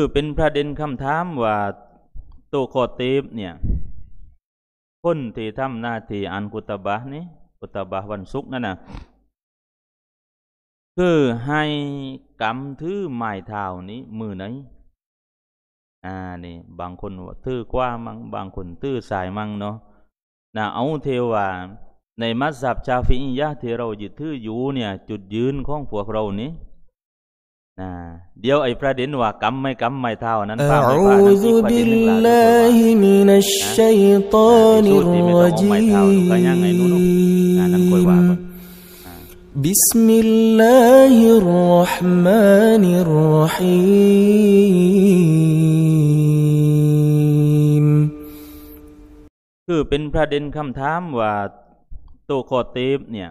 คือเป็นประเด็นคำถามว่าตัวคอตีบเนี่ย คนที่ทำหน้าที่อันกุตบะนี้กุตบะวันศุกร์นั่นนะคือให้กำทือไม้เท้านี้ มือไหน อ่านี่บางคนทื่อกว้ามัง บางคนทื่อสายมังเนาะนะเอาเทวาในมัสยิดชาฟิญญาที่เรายึดทื่ออยู่เนี่ยจุดยืนของพวกเรานี้นะเดี๋ยวไอ้พระเดินว่ากำไม่กำไม่เท่านั้นพระพุทธเจ้าที่ประเด็นหลายตัวนะสูตรที่ไม่ต้องไม่เท่าก็ยังไงนู่นนู่น بسم الله الرحمن الرحيم คือเป็นพระเด็นคำถามว่าตัวโคตีฟเนี่ย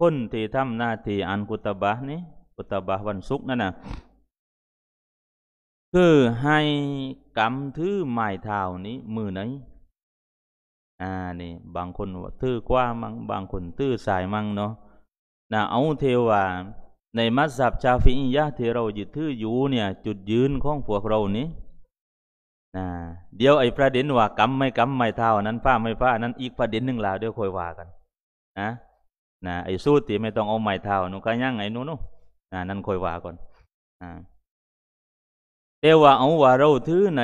คนที่ทำหน้าที่อันกุตบะนีุ้ตบาวันศุกนั่นนะคือให้กำทื่อไม้เท้านี้ มือไหน อ่า นี่ บางคนทื่อกว้ามังบางคนทื่อสายมังเนาะนะเอาเทวาในมัสยิดชาฟิญยะที่เรายึดทื่ออยู่เนี่ย จุดยืนของพวกเรานี้นะเดี๋ยวไอ้ประเด็นว่ากำไม่กำไม่เท่านั้น ฟ้าไม่ฟ้า นั้น อีกประเด็นหนึ่งแล้วเดี๋ยวค่อยว่ากันนะนะไอ้สู้ตีไม่ต้อง เอาไม่เท่านุกายั่งไง้นู้นนั่นค่อยว่าก่อนแต่ว่าเอาว่าเราถือใน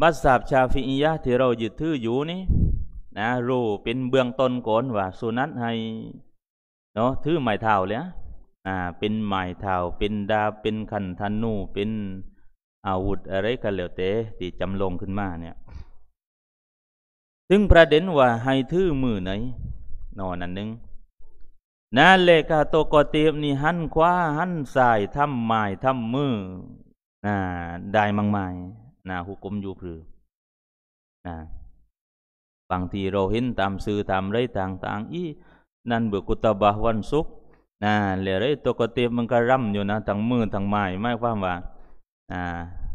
มัสยิดชาฟิอียะ ที่เรายึดถืออยู่นี่ นะรูเป็นเบื้องต้นก่อนว่าสุนัตให้เนาะถือไม้เท้าเลยอ่า เป็นไม้เท้าเป็นดาเป็นขันธนูเป็นอาวุธอะไรกันแล้วแต่ที่จำลองขึ้นมาเนี่ย ถึงประเด็นว่าให้ถือมือไหนนอนอันหนึ่งนั่นเลยกาโตกอตีมนี่หันคว้าหันสายทำหมายทำมือนะได้มังไมยนะหุกลมอยู่พือนะบางทีเราเห็นตามสื่อตามไรต่างๆอีนั่นเบือกุตบาวันสุกนะเลย ไรตัวกอตีมมันก็ร่ำอยู่นะทั้งมือทั้งไม้ไม่ความว่า อ่า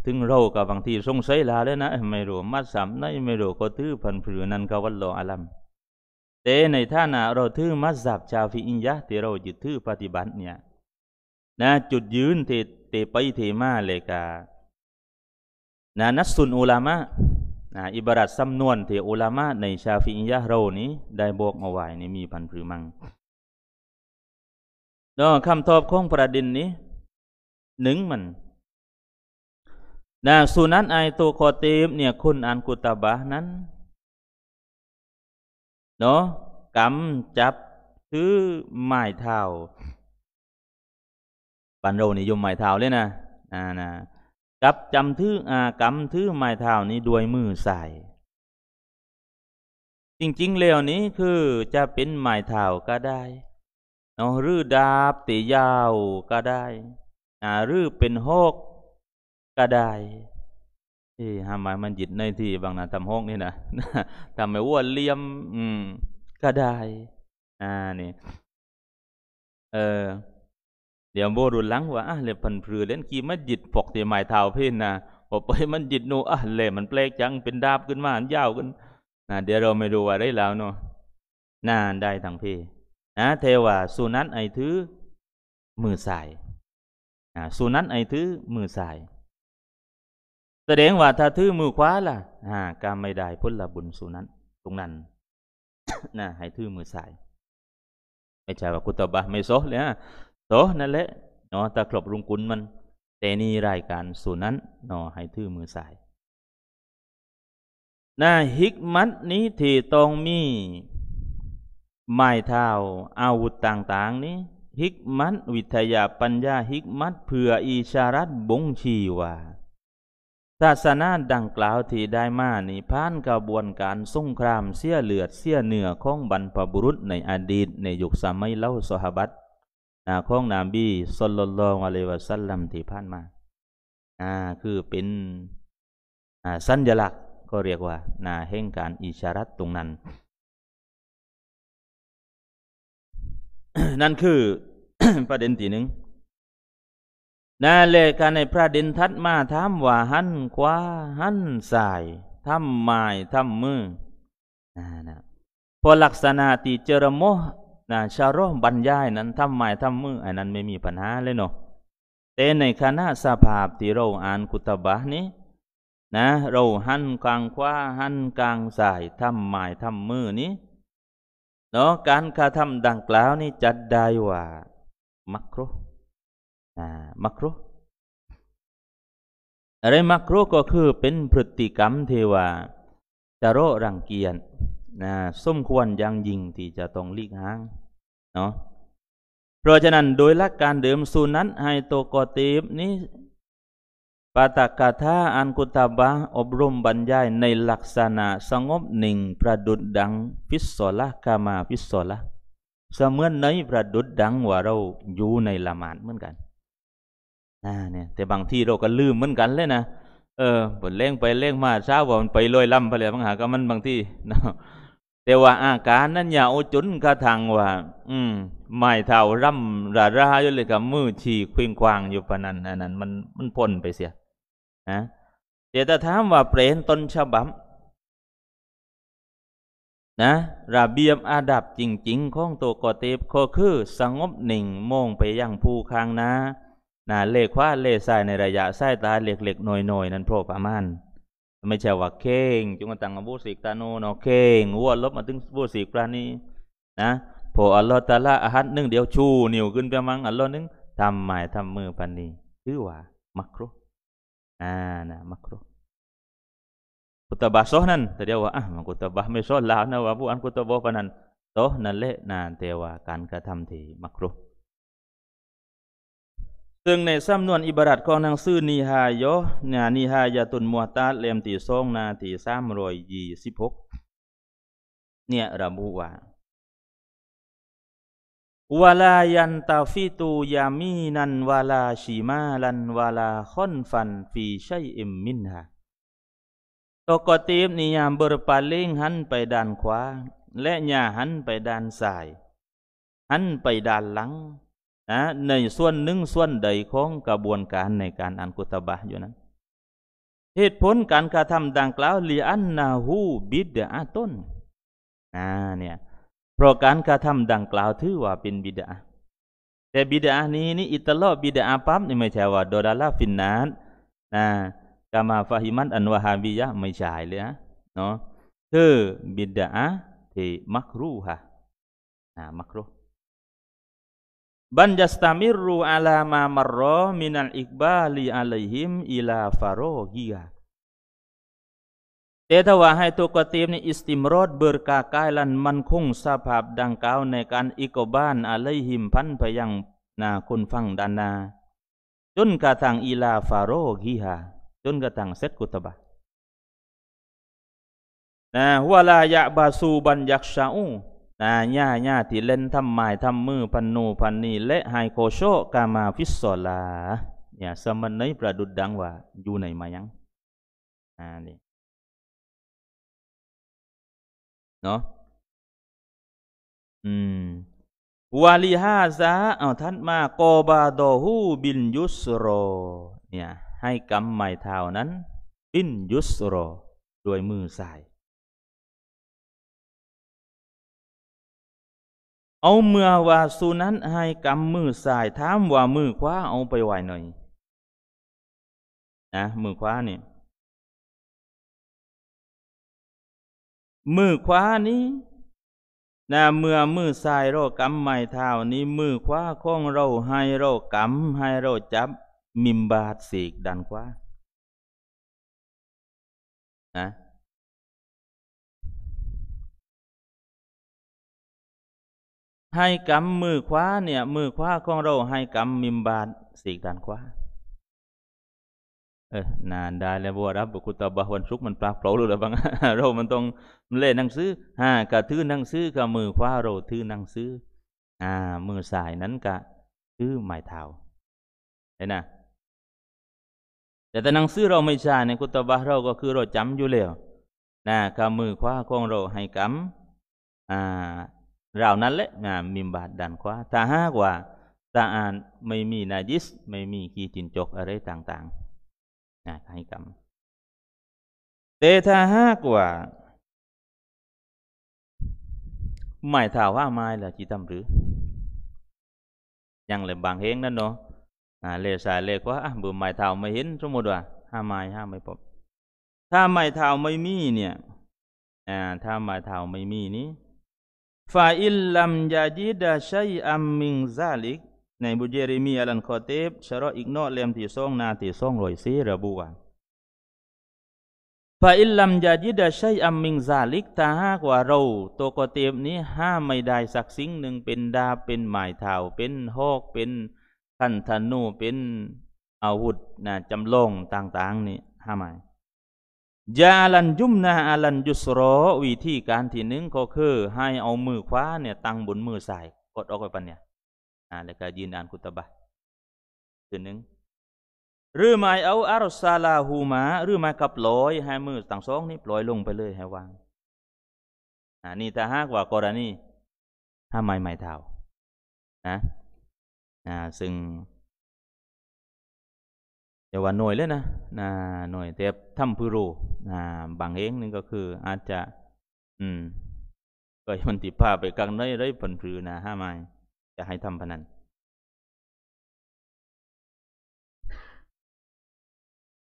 ถึงเรากับบางทีสงสัยลาเลยนะไม่รู้มาสามในไม่รู้ก็ทือพันผือ นั่นก็วันโลอาลัมแต่ในท่านะเราทื่อมัสยับชาวฟิอินยะ ที่เรายิดทื่อปฏิบัติเนี่ยนะจุดยืนเตเตไปเทมาเลยกานะนัสุนอุลามะนะอิบรัตสำนวนเตอุลามะในชาฟิอิยะเรานี้ ได้บอกเอาไว้นี่มีพันพรือมังดอคำตอบของประเด็นนี้ หนึ่งมันนะสุนันไอตัวคอเตมเนี่ยคุณอันกุตบะนั้นเนาะกำจับถือไม้เท้าปันโรนี่ยมไม้เท้าเลยนะอ่านะกับจำถืออากำถือไม้เท้านี้ด้วยมือใส่จริงๆแล้วนี้คือจะเป็นไม้เท้าก็ได้เนาะหรือดาบตียาวก็ได้หรือเป็นหอกก็ได้ที่ห้ามหมายมันหยิดในที่ บางนาทำห้องนี่นะทำไม่อ้วนเลี่ยม อืม ก็ได้ อ่า นี่ เออเดี๋ยวโบรุนลังว่าอ่ะ เลยพันพือเล่นกีมันหยิดปกตีหมายเท้าพี่นะบอกไป มันหยิดนู อ่ะเลยมันแปลกจัง เป็นดาบขึ้นมาอันยาวขึ้นนะเดี๋ยวเราไม่รู้ว่าได้แล้วเนาะนานได้ทางพี่นะเทวา สุนัตไอถือมือสาย อ่า สุนัตไอถือมือสายแสดงว่าถ้าทื่อมือขวาล่ะก่าก็ไม่ได้พ้นละบุญสูนั้น ตรงนั้นนะให้ทื่อมือสายไม่ใช่ว่ากุตบะไม่โอเลยฮะโซนั่นแหละเนาะตะครบรุงกุลมันแต่นี่รายการสูนั้นเนาะให้ทื่อมือสายนะฮิกมัดนี้ที่ต้องมี ไม้เท้าอาวุธต่างๆ นี้ฮิกมัดวิทยาปัญญา ฮิกมัดเพื่ออิชารัตบ่งชีว่าศาสนาดังกล่าวที่ได้มานี่ผ่านกระบวนการสงครามเสียเลือดเสียเนื้อของบรรพบุรุษในอดีตในยุคสมัยเล่าสหบัตนาของนามบีสลลลองอะเลวะสัลลัมที่ผ่านมา อ่าคือเป็น อ่าสัญลักษณ์ก็เรียกว่านาแห่งการอิชารัตตรงนั้น นั่นคือประเด็นที่หนึ่งนา่เลกานในพระดินทัดมาทำว่าหันควาหันสายทำไมยทำมือนะนะพอลักษณะติเจรโมนะชาโรบรรยายนั้นทำไมยทำมืออันนั้นไม่มีปัญหาเลยเนาะแต่ในคณะสภาพที่เราอ่านกุตบะนี้ นะเราหันกลางควาหันกลางสายทำไมยทำมือนี้เนาะการกระทำดังกล่าวนี้จัดได้ว่ามักรุมักรุอะไรมักรุก็คือเป็นพฤติกรรมเทวาจาโรรังเกียจนะสมควรยังยิงที่จะต้องลีกห้างเนาะเพราะฉะนั้นโดยหลักการเดิมสูนั้ใไฮโตกอตีบนี้ ปาตกาธาอันกุตาบะอบรมบรรยาย ในลักษณะสงบหนึ่งประดุดดังพิศละกามาพิศสละ เสมือนในประดุดดังว่าเราอยู่ในละมานเหมือนกันนะเนี่ย แต่บางที่เราก็ลืมเหมือนกันเลยนะเออผลเล่งไปเล่งมาเช้าว่ามันไปลอยลำไปเลยปัญหาก็มันบางที่นะแต่ว่าอาการนั้นอย่าโอจุนกระทางว่า อืมไม่เท่าร่ำระราอยู่เลยกับมือฉี่ควิงควางอยู่ปนันนนั้นมันมันพ้นไปเสียนะเดี๋ยวจะถามว่าเปรนต้นฉบับนะระเบียบอาดับจริงๆของตัวกอเตบก็คือ สงบหนิ่งมองไปยังภูคางนาะนะเลขว่าเลขส่ยในระยะสายตาเล็กๆหน่อยๆนั้นโราะประมาณไม่ใช่ว่าเค่งจุงตังบูสิกตาโนเนอเค่งวัวลบมาถึงบูสิกปรานีนะโผอัลลอฮ์ตาละอาหัดนึ่งเดียวชู นิ้วขึ้นไปมังอัลลอฮ์นึงทำหมายทำมือปันนี้ชื่อว่า มักรุอ่านะมักรุกุตบะซอนั้นแต่เดียวว่าอ่ะมันกุตบะไม่ซอลาวนะว่าผู้อันกุตบะปนันโตนั่นแหละนานเทวาการกระทำที่มักรุึงในสำนวนอิบรัตของหนังสือนีฮายอนานีฮายาตุนมัวตาเลมตี่สองนาทีสามรอยยี่สิบหกเนี่ยระบุว่าวลายันตาฟิตูยามีนันวลาชิมาลันวลาค้นฟัน ฟีชัยอิมมินฮาตกตีบนิยามเบอร์ปาเล่งหันไปด้านขวา และอย่าหันไปด้านซ้าย หันไปด้านหลังนะในส่วนหนึ่งส่วนใดของกระบวนการในการอ่านกุตบะอยู่นั้นเหตุผลการกระทำดังกล่าวลีอันนาหูบิดาต้นนะเนี่ย เพราะการกระทำดังกล่าวถือว่าเป็นบิดาแต่บิดานี้นี่อิตลอ บิดาปั๊บนี่ไม่ใช่ว่าโดดาลาฟินนานนะกามาฟาฮิมันอันวาฮาบิยะไม่ใช่เลยนะเนาะคือบิดาที่มักรูฮะนะมักรู้ ban yastamirru ala ma marra min al ikbali alaihim ila faragia เตวะให้ตัวกตีมนี่อิสติมรอดเบิร์กากายลันมันคงสภาพดังกล่าวในการอิกบ้านอะไรหิมพันพยังนาคนฟังดานาจนกระทั่งอีลาฟาโรกีฮาจนกระทั่งเซตกุตบะนะวลายะบาซูบันยักษ์ชาอูนาญาญาที่เล่นทำหมายทำมือพันนูพันนีและไฮโคโช กามาฟิสโซลา เนี่ย สมันในประดุดดังว่า อยู่ในมายังอ่านี่เนาะอืมวาลีฮาซาเอาท่านมากอบาโดฮูบินยุสโรเนี่ย ให้กำไม้เท้านั้น บินยุสโรด้วยมือใสายเอาเมื่อว่าสุนั้นให้กำมือสายถามว่ามือคว้าเอาไปไหวหน่อยนะมือคว้านี่ มือคว้านี้นะเมื่อมือสายเรากำไม้เท้านี้ มือคว้าของเราให้เรากำให้เราจับ มิมบาดสีกดันคว้านะให้กำมือคว้าเนี่ย มือคว้าของเราให้กำมิมบานสีกด้านคว้าเออนานได้แล้วบัวรับบุคุตาบาวันชุกมันปลาเปล่าหรือเปล่าเรา มันต้องเล่นนังซื้อฮ่ากะทื่อนังซื้อกะมือคว้าเราทื่อนังซื้ออ่า มือสายนั้นกะทื่อหมายเท้าเห็นนะแต่แต่นังซื้อเราไม่ใช่ในคุตาบาเรา ก็คือเราจำอยู่แล้วนะกะมือคว้าของเราให้กำอ่าเรานั้นแหละงามมิมบาดดันคว้าถ้าหากว่าตาอ่านไม่มีนาจิสไม่มีขีจินจกอะไรต่างๆนะให้กรรมแต่ถ้าหากว่าไม่ถ่าว่าไม่ละจิตาหรือยังเลยบางเฮงนั่นเนาะเลสายเลกว่าบื่อไม้เท่าไม่เห็นสมมติว่า ห้าไม้ห้าไม่พบถ้าไม้เท่าไม่มีเนี่ยถ้าไม้เท่าไม่มีนี้ฟาอิลลัมยาจิดาชัยอัมมิงซาลิกในบุเจริมีอัลันคอเตบชรออีกนอเลมที่ซ่องนาที่ซ่องลอยซีระบุว่าฟาอิลลัมยาจิดาชัยอัมมิงซาลิก้าหากว่าเราตัวกอเตบนี้ ห้ามไม่ได้สักสิ่งหนึ่งเป็นดาเป็นหมายเท้าเป็นหอกเป็นขันธนูเป็นอาวุธนะจำลองต่างๆนี่ห้ามไม่ยาลันยุมนาอาลันยุสรอ วิธีการที่หนึ่งก็คือให้เอามือคว้าเนี่ย ตั้งบนมือซ้าย กดออกไปปันเนี่ยอ่า แล้วก็ยืนอ่านคุตบะทีหนึ่งหรือหมายเอาอารซาลาหูมา หรือหมายกับลอยให้มือตั้งสองนี่ปล่อยลงไปเลยให้วางอ่า นี่ถ้าหากว่ากรณีห้าไม้ไม้เท้านะอ่าซึ่งอย่าว่าหน่วยเลยนะนะหน่วยแต่ทำพื้ิรูนะบางเองนึงก็คือ อาจจะ อืมก็ยันติภาพไปกลางได้ได้ผลพื้นะห้าไม้จะให้ทำพนัน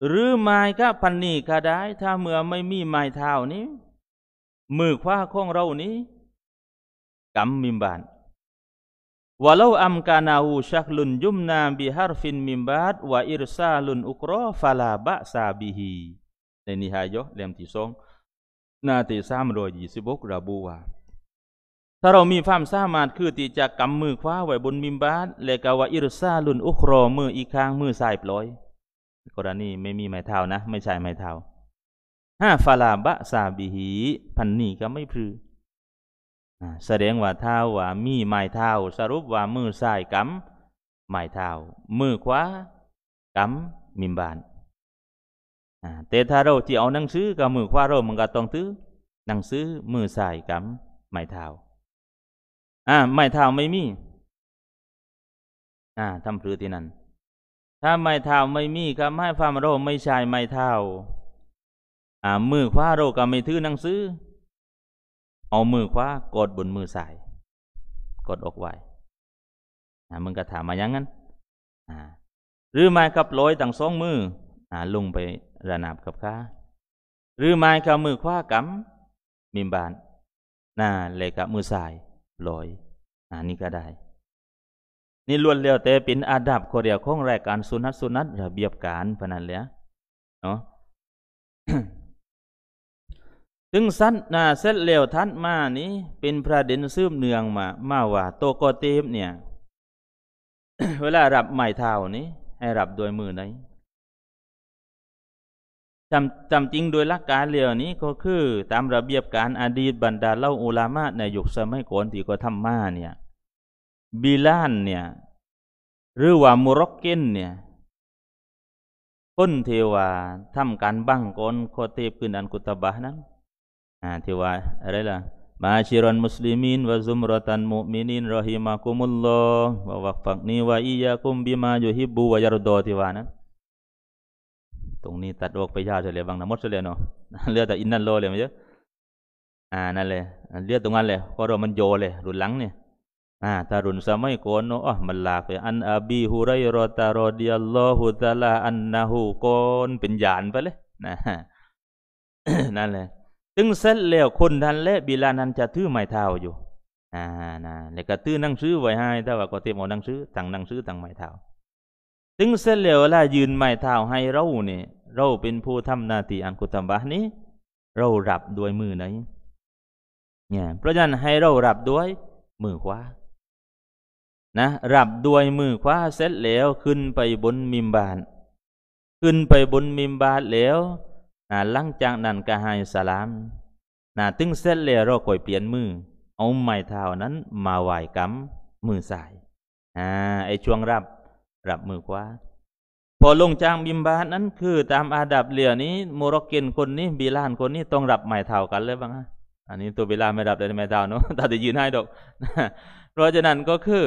หรือไม้ก็พันนี่ก็ได้ ถ้าเมื่อไม่มีไม้เท้านี้ มือคว้าข้องเรานี้กำมิมบานวะลาอัมกานาหูชักลุนยุมนาบิฮารฟินมิมบาดวะอิรซาลุนอุครอฟาลาบะซาบิฮีในนิฮายะเล่มที่สอง หน้าที่สามรอยยี่สิบกระบุว่า ถ้าเรามีความสามารถคือตีจะกำมือคว้าไว้บนมิมบาดและกาวาอิรซาลุนอุครอมืออีกข้างมือสายปล่อยกรณีไม่มีไม้เท้านะไม่ใช่ไม้เท้าห้าฟาลาบะซาบิฮีพันนี่ก็ไม่พือแสดงว่าเท้าว่ามีไม้เท้า สรุปว่ามือซ้ายกำไม้เท้ามือขวากำมิมบานแต่ถ้าเราที่เอาหนังซื้อกับมือขวาเรามันก็ต้องตื้อหนังซื้อมือซ้ายกำไม้เท้าอ่าไม้เท้าไม่มี อ่าทำพืือที่นั่นถ้าไม้เท้าไม่มีก็ให้ฟ้ามเราไม่ใช่ไม้เท้าอ่า มือขวาเราก็ไม่ถือหนังซื้อเอามือขวากดบนมือซ้ายกดอกไว้ มึงก็ถามมาอย่างนั้นหรือไม่กับลอยต่างสองมือลงไประนาบกับข้าหรือไม่กับมือขวากำมิมบานน่าเลยกับมือซ้ายลอยอันนี้ก็ได้นี่ล้วนเลี้ยวแต่เป็นอาดับข้อเดียวของรายการสุนัตสุนัตระเบียบการพนันเลยเนาะถึงสั้นนาเส้นเแลวท่านมานี้ เป็นประเด็นซึมเนืองมามาว่า โตโกเตมเนี่ย เวลารับไม้เท้านี้ ให้รับโดยมือไหนจำจำจริงโดยหลักการเรียวนี้ก็คือตามระเบียบการอดีตบรรดาเล่าอุลามะในยุคสมัยก่อนที่ก็ทำมาเนี่ยบิลานเนี่ย หรือว่ามุร็อกเกนเนี่ยคนเทวาทำการบังกอนโคเทขึืนอันกุตบะนั้น Ha, tiwa, rela. Ma'asyiral muslimin wa zumratan mu'minin rahimakumullah wa waffaqni wa iyyakum bima yuhibbu wa yardha tiwana. ตรงนี้ตัดออกไปยาวเลยบางนะหมดเลยเนาะเลือแต่อินนั่นโลเลยมั้ยเยอะอ่านั่นเลยเลือตรงนั้นเลยเพราะมันโยเลยรุ่นหลังเนี่ยอ่าถ้ารุ่นสมัยก่อนเนาะอ๋อมันลากไปอันอบีฮุไรรอตารอดีอัลลอฮุตะลาอันนะฮูกอนเป็นยานไปเลยนะนั่นแหละตึงเสร็จแล้วคนทันและบิลานันจะทื่อไม้เท้าอยู่ อ่านะแล้วก็ตื่อนั่งซื้อไว้ให้ถ้าว่าก็เต็มเอานั่งซื้อตั้งนั่งซื้อตั้งไม้เท้าตึงเสร็จแล้วล่ะยืนไม้เท้าให้เราเนี่ยเราเป็นผู้ทำนาทีอันกุตัมบะนี้ เรารับด้วยมือไหน เนี่ยเพราะฉะนั้นให้เรารับด้วย มือขวานะรับด้วยมือขวาเสร็จแล้วขึ้นไปบนมิมบาน ขึ้นไปบนมิมบานแล้วนาหลังจากนั้นก็ให้สลามนาตึงเส้นเล้รอก่อยเปลี่ยนมือ เอาไม้เท้านั้นมาไหว้กำมือสาย อ่า ไอช่วงรับรับมือขวาพอลงจางบิมบานั้นคือตามอาดับเหลี่ยนี้โมร็อกเกนคนนี้ บีลานคนนี้ต้องรับไม้เท้ากันเลยบ้างอันนี้ตัวเวลาไม่รับเลยไม่่าเนาะตาจะยืนให้ดอกเพราะฉะนั้นก็คือ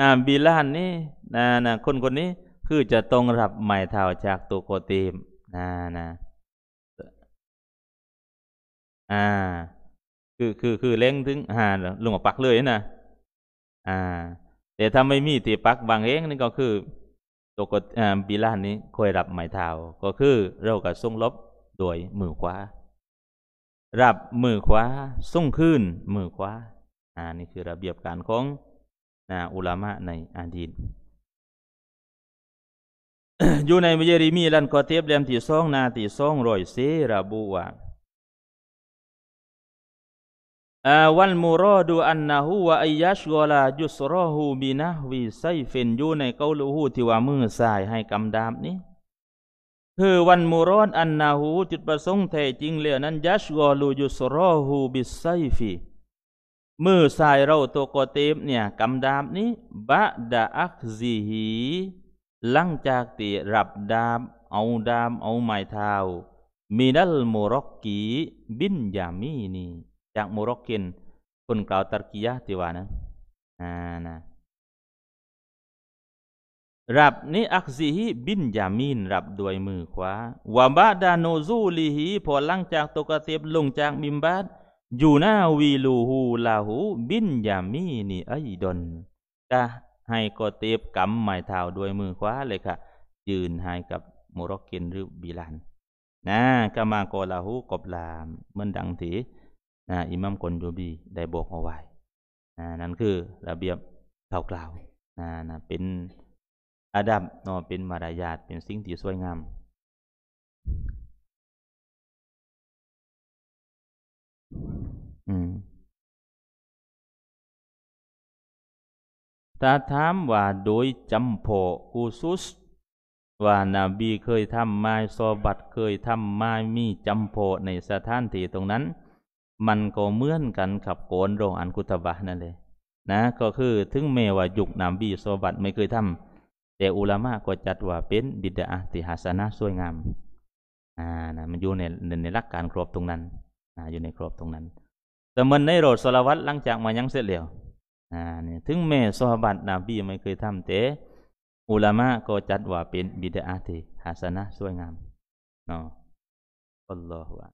อ่าบีลานนี่นะนะคนคนนี้คือจะต้องรับไม้เท้าจากตัวโกตีมนะนะอ่า คืคือคือเล้งถึงาลงมาปักเลยนะอ่า แต่ถ้าไม่มีที่ปักบางเองนี่ก็คือตกอ่าบิลานนี้คอยรับหมายเท้าก็คือ เรากับส่งลบโดยมือขวารับมือขวาส่งขึ้นมือขวาอ่า นี่คือระเบียบการของนาอุลามะในอดีตอยู่ในมิเยริมีลันกอเทบเลียมตีซองนาตีซองรอยเซระบุว่าวันมูรอดูอันนะฮูวะอายัชกอลายุสรอฮูบีนะวีไซเฟนยูในเกาลูฮูที่ว่ามือสายให้กำดามนี้คือวันมูรอดอันนะฮู จุดประสงค์แท้จริงเลยนั้นยัชกอลู ยุสรอฮูบิไซฟีมือสายเราตัวกอเตมเนี่ยกำดามนี้บะดาอักซีฮีหลังจากตีรับดามเอาดามเอาไม้เท้ามีดัลมูรอกกี บินยามีนีจากโมร็อกินคนกล่าวตะกียะติวานะนะนะ รับนี้อักซิฮิบิน ยามีน รับ ด้วยมือขวาวาบาดาโนซูลิฮิพอหลังจากตกเสียบลงจากมิมบาดอยู่หน้าวีลูฮูลาหู บิน ยามีนี่ไอดอนกะให้ก็เตียบกำไม้เท้าด้วยมือขวาเลยค่ะยืนให้กับโมร็อกกินหรือบิลันนะกามากอลาหูกอบลามเหมือนดังทีนะอิมัมกอนยูบีได้บอกเอาไว้นะนั่นคือ ระเบียบเกล่าวๆนะนะเป็นอาดับเนาะเป็นมารยาทเป็นสิ่งที่สวยงามอืมถ้าถามว่าโดยจำโอกูซุส ว่านาบีเคยทำมาซอบัตเคยทำมามีจำโอในสถานที่ตรงนั้นมันก็เหมือนกันกับโกนโรงอันกุตบะนั่นเลยนะก็คือถึงแม้ว่ายุคนามบีสวบัตไม่เคยทำแต่อุลามะก็จัดว่าเป็นบิดาติหาสนะสวยงาม อ่านะมันอยู่ในในหลักการครอบตรงนั้น อ่า อยู่ในครอบตรงนั้น แต่มันในโรดสลวัตหลังจากมายังเสร็จแล้วอ่าเนี่ยถึงแม้สวบัตนามบีไม่เคยทำแต่อุลามะก็จัดว่าเป็นบิดาติหาสนะสวยงามเนาะอัลลอฮฺ